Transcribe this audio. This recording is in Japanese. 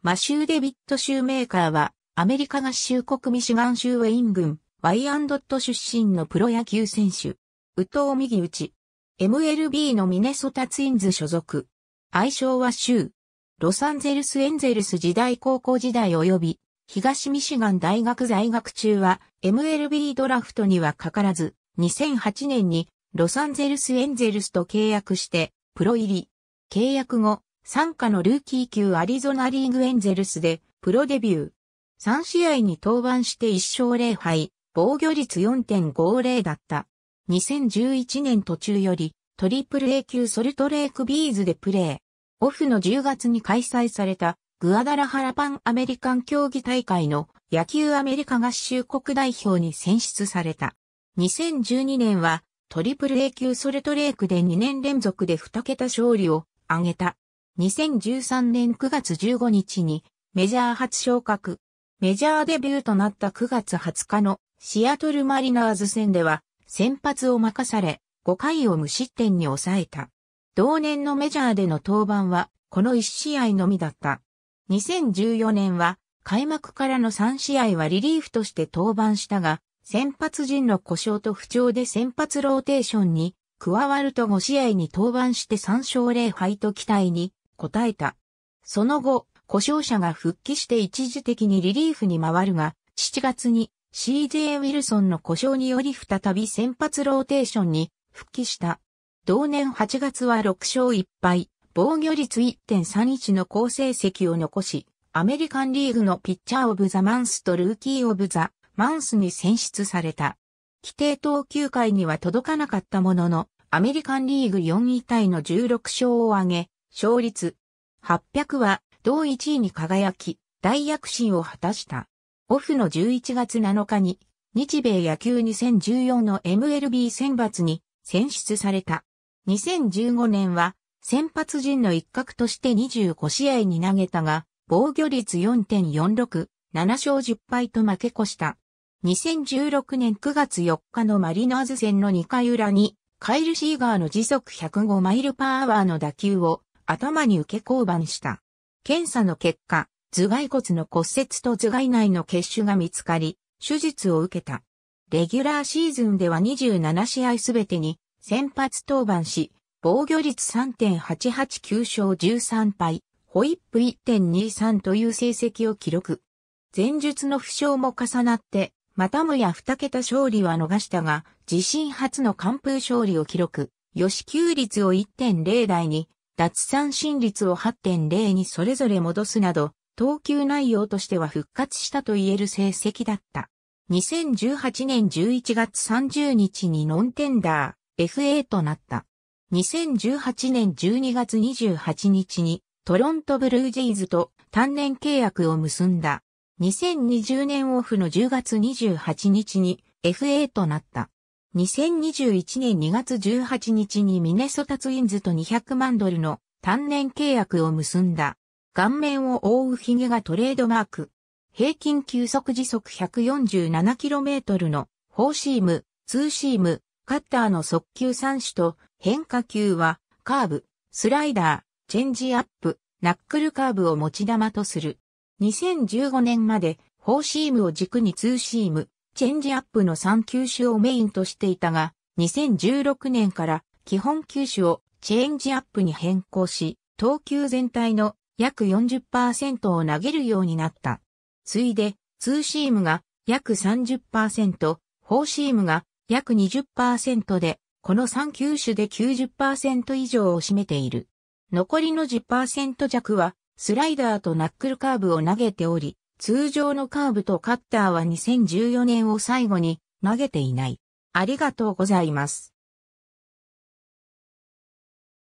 マシュー・デビット・シューメーカーは、アメリカ合衆国ミシガン州ウェイン郡、ワイアンドット出身のプロ野球選手。ウト藤右打 MLB のミネソタツインズ所属。愛称はシュー。ロサンゼルス・エンゼルス時代高校時代及び、東ミシガン大学在学中は、MLB ドラフトにはかからず、2008年にロサンゼルス・エンゼルスと契約して、プロ入り。契約後、参加のルーキー級アリゾナリーグエンゼルスでプロデビュー。3試合に登板して1勝0敗、防御率4.50だった。2011年途中よりトリプル A 級ソルトレークビーズでプレー。オフの10月に開催されたグアダラハラパンアメリカン競技大会の野球アメリカ合衆国代表に選出された。2012年はトリプル A 級ソルトレークで2年連続で2桁勝利を挙げた。2013年9月15日にメジャー初昇格。メジャーデビューとなった9月20日のシアトルマリナーズ戦では先発を任され5回を無失点に抑えた。同年のメジャーでの登板はこの1試合のみだった。2014年は開幕からの3試合はリリーフとして登板したが、先発陣の故障と不調で先発ローテーションに加わると5試合に登板して3勝0敗と期待に答えた。その後、故障者が復帰して一時的にリリーフに回るが、7月に CJ ウィルソンの故障により再び先発ローテーションに復帰した。同年8月は6勝1敗、防御率1.31の好成績を残し、アメリカンリーグのピッチャーオブザマンスとルーキーオブザマンスに選出された。規定投球回には届かなかったものの、アメリカンリーグ4位タイの16勝を挙げ、勝率。800は同1位に輝き、大躍進を果たした。オフの11月7日に、日米野球2014の MLB 選抜に選出された。2015年は、先発陣の一角として25試合に投げたが、防御率4.46、7勝10敗と負け越した。2016年9月4日のマリナーズ戦の2回裏に、カイル・シーガーの時速105マイルパーアワーの打球を頭に受け降板した。検査の結果、頭蓋骨の骨折と頭蓋内の血腫が見つかり、手術を受けた。レギュラーシーズンでは27試合すべてに先発登板し、防御率3.889勝13敗、ホイップ1.23という成績を記録。前述の負傷も重なって、またもや2桁勝利は逃したが、自身初の完封勝利を記録。予支率を1.0台に奪三振率を8.0にそれぞれ戻すなど、投球内容としては復活したと言える成績だった。2018年11月30日にノンテンダー、FA となった。2018年12月28日にトロントブルージェイズと単年契約を結んだ。2020年オフの10月28日に FA となった。2021年2月18日にミネソタツインズと200万ドルの単年契約を結んだ。顔面を覆うヒゲがトレードマーク。平均球速時速 147km のフォーシーム、ツーシーム、カッターの速球3種と変化球はカーブ、スライダー、チェンジアップ、ナックルカーブを持ち玉とする。2015年までフォーシームを軸にツーシーム、チェンジアップの3球種をメインとしていたが、2016年から基本球種をチェンジアップに変更し、投球全体の約40%を投げるようになった。ついで、ツーシームが約30%、フォーシームが約20%で、この3球種で90%以上を占めている。残りの10%弱は、スライダーとナックルカーブを投げており、通常のカーブとカッターは2014年を最後に投げていない。ありがとうございます。